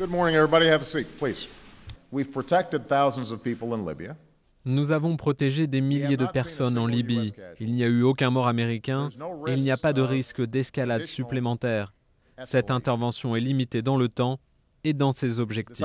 Good morning, everybody. Have a seat, please. We've protected thousands of people in Libya. Nous avons protégé des milliers de personnes en Libye. Il n'y a eu aucun mort américain et il n'y a pas de risque d'escalade supplémentaire. Cette intervention est limitée dans le temps et dans ses objectifs.